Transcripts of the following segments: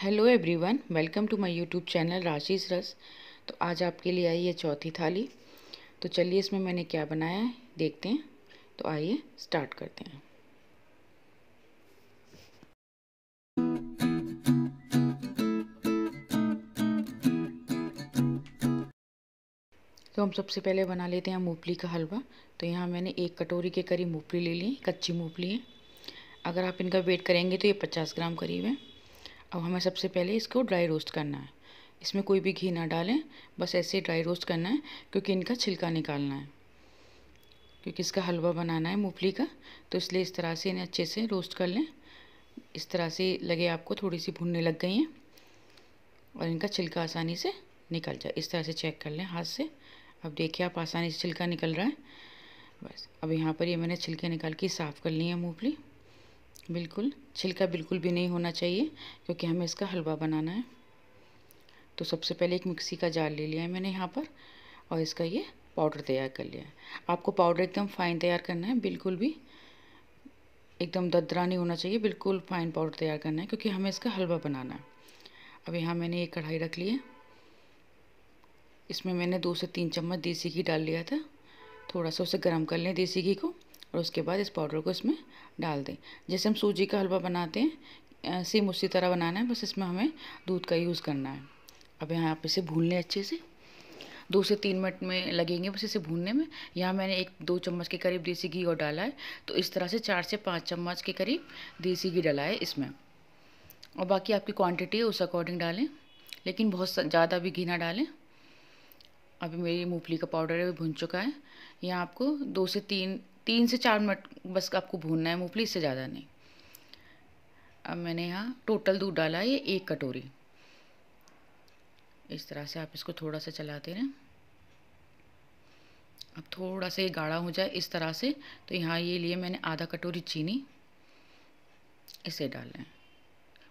hello everyone welcome to my YouTube channel राशिस रस तो आज आपके लिए आई है चौथी थाली तो चलिए इसमें मैंने क्या बनाया है देखते हैं तो आइए स्टार्ट करते हैं तो हम सबसे पहले बना लेते हैं मूंगफली का हलवा तो यहाँ मैंने एक कटोरी के करीब मूंगफली ले ली कच्ची मूंगफली है अगर आप इनका वेट करेंगे तो ये पचास ग्राम करीब है अब हमें सबसे पहले इसको ड्राई रोस्ट करना है इसमें कोई भी घी ना डालें बस ऐसे ही ड्राई रोस्ट करना है क्योंकि इनका छिलका निकालना है क्योंकि इसका हलवा बनाना है मूंगफली का तो इसलिए इस तरह से इन्हें अच्छे से रोस्ट कर लें इस तरह से लगे आपको थोड़ी सी भुनने लग गई हैं और इनका छिलका आसानी से निकल जाए इस तरह से चेक कर लें हाथ से अब देखिए आप आसानी से छिलका निकल रहा है बस अब यहाँ पर ये मैंने छिलके निकाल के साफ़ कर ली है मूँगफली बिल्कुल छिलका बिल्कुल भी नहीं होना चाहिए क्योंकि हमें इसका हलवा बनाना है तो सबसे पहले एक मिक्सी का जार ले लिया है मैंने यहाँ पर और इसका ये पाउडर तैयार कर लिया है आपको पाउडर एकदम फाइन तैयार करना है बिल्कुल भी एकदम ददरा नहीं होना चाहिए बिल्कुल फाइन पाउडर तैयार करना है क्योंकि हमें इसका हलवा बनाना है अब यहाँ मैंने एक कढ़ाई रख ली है इसमें मैंने दो से तीन चम्मच देसी घी डाल लिया था थोड़ा सा उसे गर्म कर लें देसी घी को और उसके बाद इस पाउडर को इसमें डाल दें जैसे हम सूजी का हलवा बनाते हैं सेम उसी तरह बनाना है बस इसमें हमें दूध का यूज़ करना है अब यहाँ आप इसे भून लें अच्छे से दो से तीन मिनट में लगेंगे बस इसे भूनने में यहाँ मैंने एक दो चम्मच के करीब देसी घी और डाला है तो इस तरह से चार से पाँच चम्मच के करीब देसी घी डाला है इसमें और बाकी आपकी क्वांटिटी है उस अकॉर्डिंग डालें लेकिन बहुत ज़्यादा भी घी ना डालें अभी मेरी मूंगफली का पाउडर है भुन चुका है यहाँ आपको दो से तीन तीन से चार मिनट बस आपको भूनना है मूंगफली इससे ज़्यादा नहीं अब मैंने यहाँ टोटल दूध डाला है ये एक कटोरी इस तरह से आप इसको थोड़ा सा चलाते रहें अब थोड़ा सा ये गाढ़ा हो जाए इस तरह से तो यहाँ ये लिए मैंने आधा कटोरी चीनी इसे डाल लें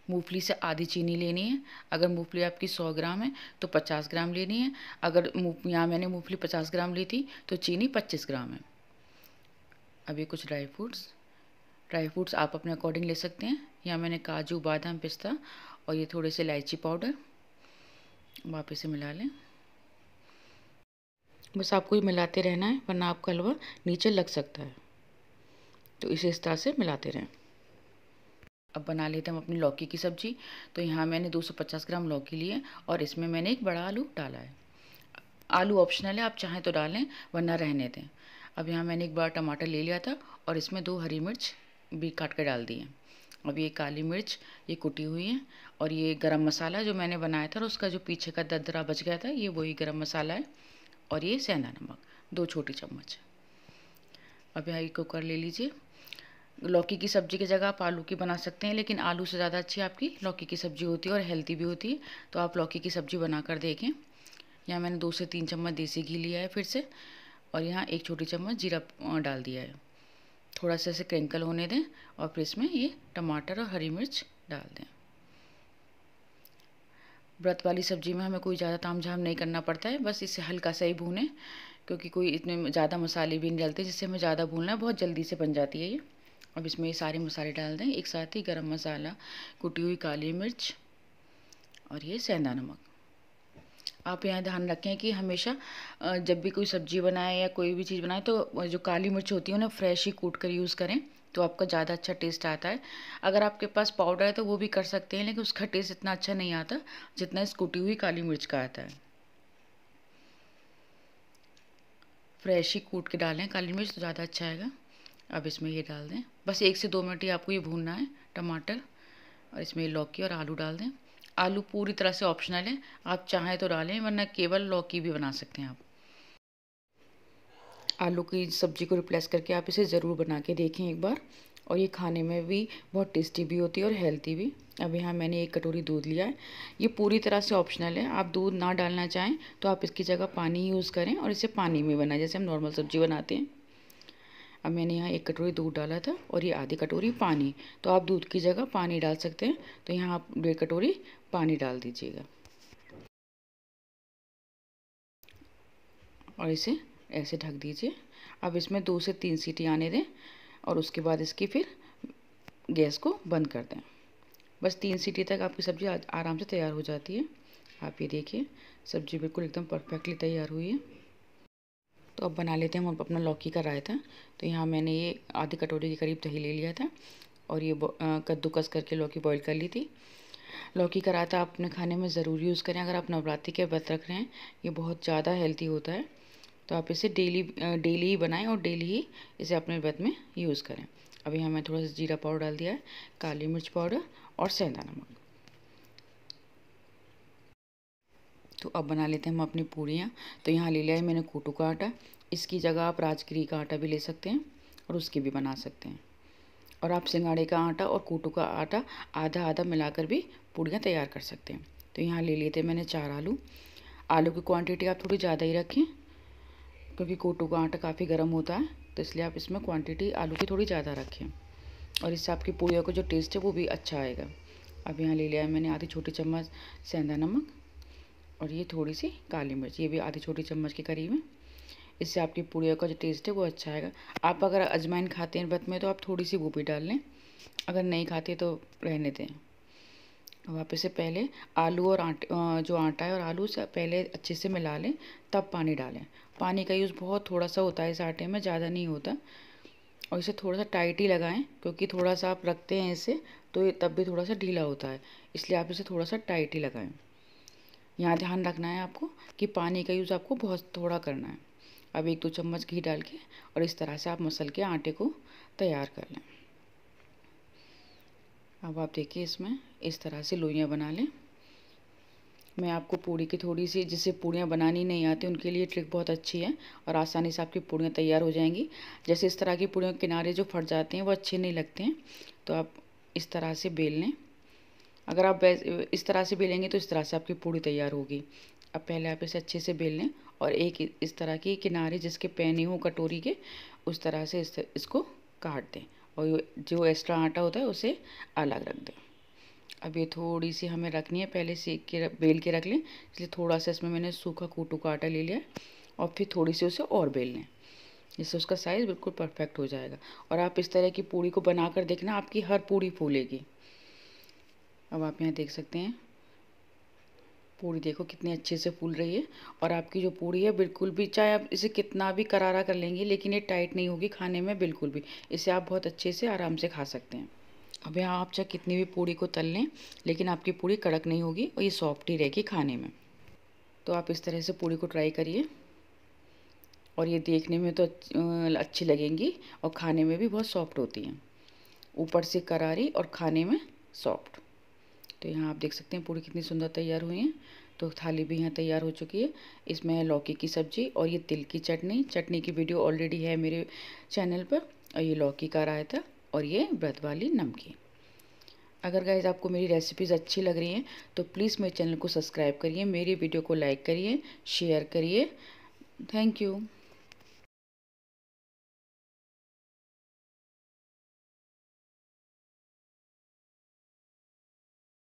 मूंगफली से आधी चीनी लेनी है अगर मूंगफली आपकी सौ ग्राम है तो पचास ग्राम लेनी है अगर यहाँ मैंने मूंगफली पचास ग्राम ली थी तो चीनी पच्चीस ग्राम है अब ये कुछ ड्राई फ्रूट्स ड्राई फ्रूट्स आप अपने अकॉर्डिंग ले सकते हैं यहाँ मैंने काजू बादाम पिस्ता और ये थोड़े से इलायची पाउडर वापस इसे मिला लें बस आपको ये मिलाते रहना है वरना आपका हलवा नीचे लग सकता है तो इसे इस तरह से मिलाते रहें अब बना लेते हैं हम अपनी लौकी की सब्ज़ी तो यहाँ मैंने 250 ग्राम लौकी ली है और इसमें मैंने एक बड़ा आलू डाला है आलू ऑप्शनल है आप चाहें तो डालें वरना रहने दें अब यहाँ मैंने एक बार टमाटर ले लिया था और इसमें दो हरी मिर्च भी काट कर डाल दी है अब ये काली मिर्च ये कुटी हुई है और ये गरम मसाला जो मैंने बनाया था और उसका जो पीछे का ददरा बच गया था ये वही गरम मसाला है और ये सेंधा नमक दो छोटी चम्मच अब यहाँ ये कुकर ले लीजिए लौकी की सब्ज़ी की जगह आप आलू की बना सकते हैं लेकिन आलू से ज़्यादा अच्छी आपकी लौकी की सब्ज़ी होती है और हेल्थी भी होती है तो आप लौकी की सब्ज़ी बना देखें यहाँ मैंने दो से तीन चम्मच देसी घी लिया है फिर से और यहाँ एक छोटी चम्मच जीरा डाल दिया है थोड़ा सा इसे क्रिंकल होने दें और फिर इसमें ये टमाटर और हरी मिर्च डाल दें व्रत वाली सब्जी में हमें कोई ज़्यादा ताम झाम नहीं करना पड़ता है बस इसे हल्का सा ही भूनें क्योंकि कोई इतने ज़्यादा मसाले भी नहीं डालते जिससे हमें ज़्यादा भूनना है बहुत जल्दी से बन जाती है ये अब इसमें ये सारे मसाले डाल दें एक साथ ही गरम मसाला कुटी हुई काली मिर्च और ये सेंधा नमक आप यहाँ ध्यान रखें कि हमेशा जब भी कोई सब्जी बनाए या कोई भी चीज़ बनाए तो जो काली मिर्च होती है उन्हें फ्रेश ही कूट कर यूज़ करें तो आपका ज़्यादा अच्छा टेस्ट आता है अगर आपके पास पाउडर है तो वो भी कर सकते हैं लेकिन उसका टेस्ट इतना अच्छा नहीं आता जितना इस कूटी हुई काली मिर्च का आता है फ्रेश ही कूट के डालें काली मिर्च तो ज़्यादा अच्छा आएगा अब इसमें ये डाल दें बस एक से दो मिनट ही आपको ये भूनना है टमाटर और इसमें लौकी और आलू डाल दें आलू पूरी तरह से ऑप्शनल है आप चाहें तो डालें वरना केवल लौकी भी बना सकते हैं आप आलू की सब्ज़ी को रिप्लेस करके आप इसे ज़रूर बना के देखें एक बार और ये खाने में भी बहुत टेस्टी भी होती है और हेल्थी भी अब यहाँ मैंने एक कटोरी दूध लिया है ये पूरी तरह से ऑप्शनल है आप दूध ना डालना चाहें तो आप इसकी जगह पानी यूज़ करें और इसे पानी में बनाएं जैसे हम नॉर्मल सब्ज़ी बनाते हैं अब मैंने यहाँ एक कटोरी दूध डाला था और ये आधी कटोरी पानी तो आप दूध की जगह पानी डाल सकते हैं तो यहाँ आप डेढ़ कटोरी पानी डाल दीजिएगा और इसे ऐसे ढक दीजिए अब इसमें दो से तीन सीटी आने दें और उसके बाद इसकी फिर गैस को बंद कर दें बस तीन सीटी तक आपकी सब्ज़ी आराम से तैयार हो जाती है आप ये देखिए सब्ज़ी बिल्कुल एकदम परफेक्टली तैयार हुई है तो अब बना लेते हैं हम अपना लौकी का रायता तो यहाँ मैंने ये आधी कटोरी के करीब दही ले लिया था और ये कद्दूकस करके लौकी बॉईल कर ली थी लौकी का रायता आप अपने खाने में ज़रूर यूज़ करें अगर आप नवरात्रि के व्रत रख रहे हैं ये बहुत ज़्यादा हेल्थी होता है तो आप इसे डेली डेली ही बनाएँ और डेली ही इसे अपने व्रत में यूज़ करें अभी यहाँ मैं थोड़ा सा जीरा पाउडर डाल दिया है काली मिर्च पाउडर और सेंधा नमक तो अब बना लेते हैं हम अपनी पूड़ियाँ तो यहाँ ले लिया है मैंने कोटू का आटा इसकी जगह आप राजगिरी का आटा भी ले सकते हैं और उसकी भी बना सकते हैं और आप सिंगाड़े का आटा और कोटू का आटा आधा आधा मिलाकर भी पूड़ियाँ तैयार कर सकते हैं तो यहाँ ले लेते हैं मैंने चार आलू आलू की क्वांटिटी आप थोड़ी ज़्यादा ही रखें क्योंकि कोटू का आटा काफ़ी गर्म होता है तो इसलिए आप इसमें क्वांटिटी आलू की थोड़ी ज़्यादा रखें और इससे आपकी पूड़ियों का जो टेस्ट है वो भी अच्छा आएगा अब यहाँ ले लिया है मैंने आधी छोटी चम्मच सेंधा नमक और ये थोड़ी सी काली मिर्च ये भी आधी छोटी चम्मच के करीब है इससे आपकी पूड़ियों का जो टेस्ट है वो अच्छा आएगा आप अगर अजमाइन खाते हैं व्रत में तो आप थोड़ी सी गोभी डाल लें अगर नहीं खाते तो रहने दें आप इसे पहले आलू और आटे जो आटा है और आलू से पहले अच्छे से मिला लें तब पानी डालें पानी का यूज़ बहुत थोड़ा सा होता है इस आटे में ज़्यादा नहीं होता और इसे थोड़ा सा टाइट ही लगाएं क्योंकि थोड़ा सा आप रखते हैं इसे तो ये तब भी थोड़ा सा ढीला होता है इसलिए आप इसे थोड़ा सा टाइट ही लगाएं यहाँ ध्यान रखना है आपको कि पानी का यूज़ आपको बहुत थोड़ा करना है अब एक दो चम्मच घी डाल के और इस तरह से आप मसल के आटे को तैयार कर लें अब आप देखिए इसमें इस तरह से लोइयाँ बना लें मैं आपको पूड़ी की थोड़ी सी जिसे पूड़ियाँ बनानी नहीं आती उनके लिए ट्रिक बहुत अच्छी है और आसानी से आपकी पूड़ियाँ तैयार हो जाएंगी जैसे इस तरह की पूड़ियों के किनारे जो फट जाते हैं वो अच्छे नहीं लगते हैं तो आप इस तरह से बेल लें अगर आप इस तरह से बेलेंगे तो इस तरह से आपकी पूड़ी तैयार होगी अब पहले आप इसे अच्छे से बेल लें और एक इस तरह की किनारे जिसके पैने हो कटोरी के उस तरह से इस, इसको काट दें और जो एक्स्ट्रा आटा होता है उसे अलग रख दें अब ये थोड़ी सी हमें रखनी है पहले सेक के बेल के रख लें इसलिए थोड़ा सा इसमें मैंने सूखा कूटू का आटा ले लिया और फिर थोड़ी सी उसे और बेल लें जिससे उसका साइज़ बिल्कुल परफेक्ट हो जाएगा और आप इस तरह की पूड़ी को बनाकर देखना आपकी हर पूड़ी फूलेगी अब आप यहाँ देख सकते हैं पूरी देखो कितनी अच्छे से फूल रही है और आपकी जो पूरी है बिल्कुल भी चाहे आप इसे कितना भी करारा कर लेंगे लेकिन ये टाइट नहीं होगी खाने में बिल्कुल भी इसे आप बहुत अच्छे से आराम से खा सकते हैं अब यहाँ आप चाहे कितनी भी पूरी को तल लें लेकिन आपकी पूरी कड़क नहीं होगी और ये सॉफ्ट ही रहेगी खाने में तो आप इस तरह से पूरी को ट्राई करिए और ये देखने में तो अच्छी लगेंगी और खाने में भी बहुत सॉफ्ट होती हैं ऊपर से करारी और खाने में सॉफ्ट तो यहाँ आप देख सकते हैं पूरी कितनी सुंदर तैयार हुई हैं तो थाली भी यहाँ तैयार हो चुकी है इसमें है लौकी की सब्जी और ये तिल की चटनी चटनी की वीडियो ऑलरेडी है मेरे चैनल पर और ये लौकी का रायता और ये व्रत वाली नमकीन अगर गाइज आपको मेरी रेसिपीज़ अच्छी लग रही हैं तो प्लीज़ मेरे चैनल को सब्सक्राइब करिए मेरी वीडियो को लाइक करिए शेयर करिए थैंक यू